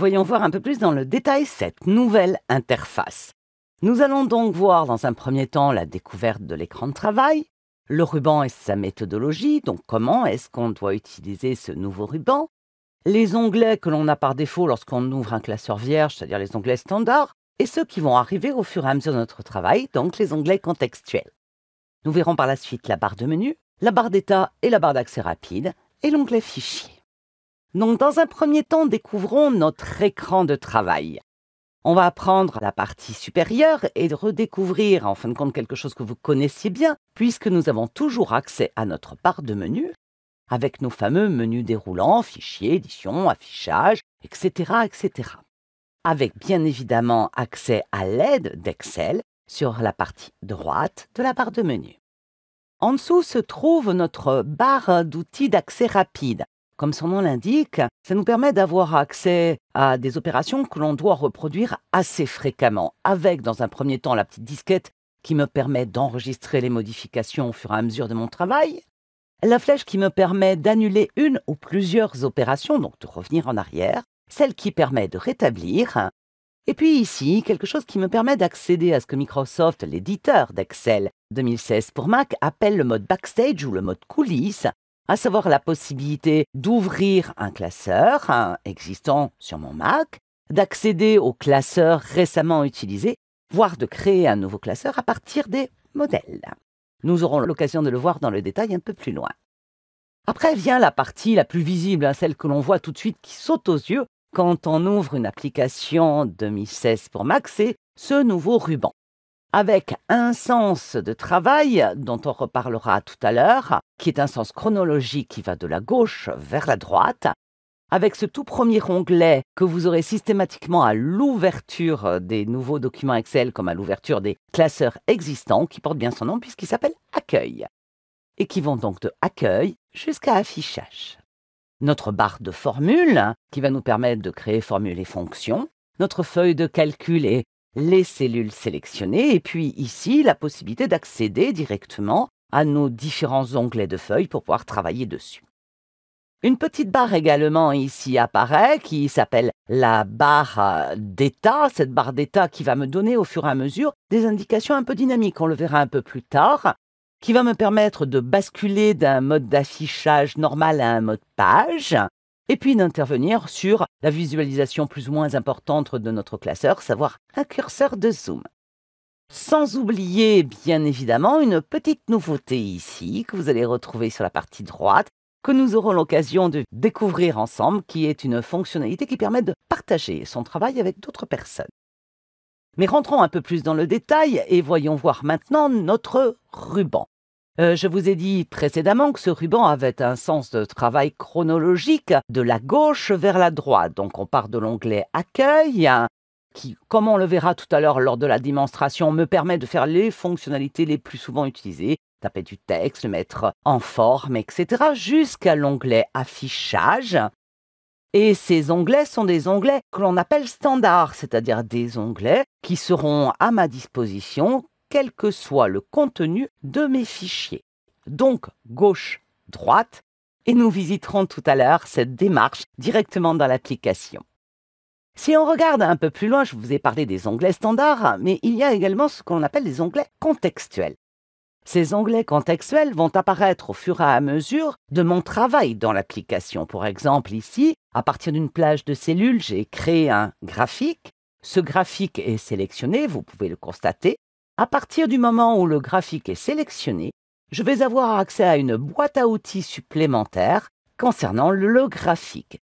Voyons voir un peu plus dans le détail cette nouvelle interface. Nous allons donc voir dans un premier temps la découverte de l'écran de travail, le ruban et sa méthodologie, donc comment est-ce qu'on doit utiliser ce nouveau ruban, les onglets que l'on a par défaut lorsqu'on ouvre un classeur vierge, c'est-à-dire les onglets standards, et ceux qui vont arriver au fur et à mesure de notre travail, donc les onglets contextuels. Nous verrons par la suite la barre de menu, la barre d'état et la barre d'accès rapide, et l'onglet fichier. Donc dans un premier temps, découvrons notre écran de travail. On va prendre la partie supérieure et redécouvrir en fin de compte quelque chose que vous connaissiez bien, puisque nous avons toujours accès à notre barre de menu avec nos fameux menus déroulants, fichiers, éditions, affichage, etc., etc. Avec bien évidemment accès à l'aide d'Excel sur la partie droite de la barre de menu. En dessous se trouve notre barre d'outils d'accès rapide, comme son nom l'indique, ça nous permet d'avoir accès à des opérations que l'on doit reproduire assez fréquemment, avec dans un premier temps la petite disquette qui me permet d'enregistrer les modifications au fur et à mesure de mon travail, la flèche qui me permet d'annuler une ou plusieurs opérations, donc de revenir en arrière, celle qui permet de rétablir, et puis ici, quelque chose qui me permet d'accéder à ce que Microsoft, l'éditeur d'Excel 2016 pour Mac, appelle le mode backstage ou le mode coulisses, à savoir la possibilité d'ouvrir un classeur hein, existant sur mon Mac, d'accéder aux classeurs récemment utilisés, voire de créer un nouveau classeur à partir des modèles. Nous aurons l'occasion de le voir dans le détail un peu plus loin. Après vient la partie la plus visible, hein, celle que l'on voit tout de suite qui saute aux yeux quand on ouvre une application 2016 pour Mac, c'est ce nouveau ruban avec un sens de travail dont on reparlera tout à l'heure, qui est un sens chronologique qui va de la gauche vers la droite, avec ce tout premier onglet que vous aurez systématiquement à l'ouverture des nouveaux documents Excel comme à l'ouverture des classeurs existants qui portent bien son nom puisqu'il s'appelle Accueil et qui vont donc de Accueil jusqu'à Affichage. Notre barre de formules qui va nous permettre de créer formules et fonctions, notre feuille de calcul et les cellules sélectionnées et puis ici la possibilité d'accéder directement à nos différents onglets de feuilles pour pouvoir travailler dessus. Une petite barre également ici apparaît qui s'appelle la barre d'état, cette barre d'état qui va me donner au fur et à mesure des indications un peu dynamiques, on le verra un peu plus tard, qui va me permettre de basculer d'un mode d'affichage normal à un mode page, et puis d'intervenir sur la visualisation plus ou moins importante de notre classeur, savoir un curseur de zoom. Sans oublier, bien évidemment, une petite nouveauté ici que vous allez retrouver sur la partie droite, que nous aurons l'occasion de découvrir ensemble, qui est une fonctionnalité qui permet de partager son travail avec d'autres personnes. Mais rentrons un peu plus dans le détail et voyons voir maintenant notre ruban. Euh, je vous ai dit précédemment que ce ruban avait un sens de travail chronologique de la gauche vers la droite. Donc on part de l'onglet Accueil, qui, comme on le verra tout à l'heure lors de la démonstration, me permet de faire les fonctionnalités les plus souvent utilisées, taper du texte, le mettre en forme, etc., jusqu'à l'onglet Affichage. Et ces onglets sont des onglets que l'on appelle standards, c'est-à-dire des onglets qui seront à ma disposition quel que soit le contenu de mes fichiers. Donc gauche, droite, et nous visiterons tout à l'heure cette démarche directement dans l'application. Si on regarde un peu plus loin, je vous ai parlé des onglets standards, mais il y a également ce qu'on appelle les onglets contextuels. Ces onglets contextuels vont apparaître au fur et à mesure de mon travail dans l'application. Par exemple, ici, à partir d'une plage de cellules, j'ai créé un graphique. Ce graphique est sélectionné, vous pouvez le constater. À partir du moment où le graphique est sélectionné, je vais avoir accès à une boîte à outils supplémentaire concernant le graphique.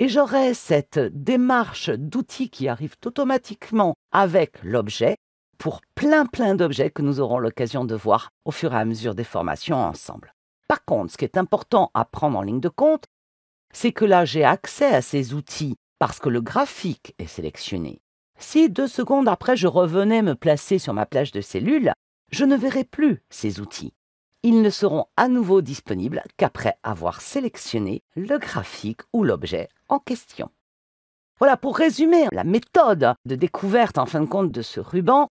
Et j'aurai cette démarche d'outils qui arrive automatiquement avec l'objet pour plein plein d'objets que nous aurons l'occasion de voir au fur et à mesure des formations ensemble. Par contre, ce qui est important à prendre en ligne de compte, c'est que là j'ai accès à ces outils parce que le graphique est sélectionné. Si deux secondes après je revenais me placer sur ma plage de cellules, je ne verrai plus ces outils. Ils ne seront à nouveau disponibles qu'après avoir sélectionné le graphique ou l'objet en question. Voilà, pour résumer la méthode de découverte en fin de compte de ce ruban,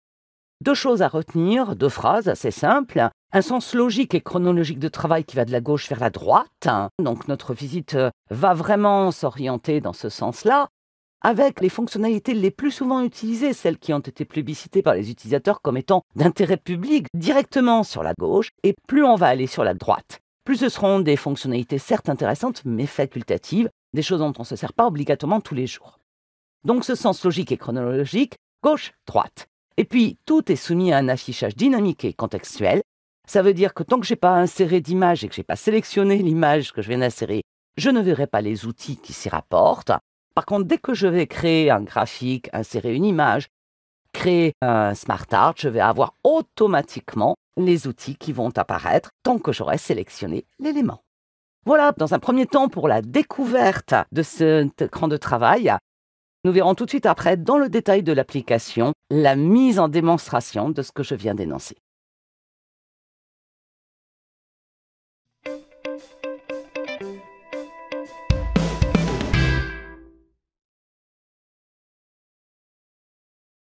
deux choses à retenir, deux phrases assez simples. Un sens logique et chronologique de travail qui va de la gauche vers la droite. Donc notre visite va vraiment s'orienter dans ce sens-là avec les fonctionnalités les plus souvent utilisées, celles qui ont été plébiscitées par les utilisateurs comme étant d'intérêt public directement sur la gauche, et plus on va aller sur la droite, plus ce seront des fonctionnalités certes intéressantes mais facultatives, des choses dont on ne se sert pas obligatoirement tous les jours. Donc ce sens logique et chronologique, gauche, droite. Et puis tout est soumis à un affichage dynamique et contextuel. Ça veut dire que tant que je n'ai pas inséré d'image et que je n'ai pas sélectionné l'image que je viens d'insérer, je ne verrai pas les outils qui s'y rapportent. Par contre, dès que je vais créer un graphique, insérer une image, créer un SmartArt, je vais avoir automatiquement les outils qui vont apparaître tant que j'aurai sélectionné l'élément. Voilà, dans un premier temps, pour la découverte de cet écran de travail, nous verrons tout de suite après, dans le détail de l'application, la mise en démonstration de ce que je viens d'énoncer.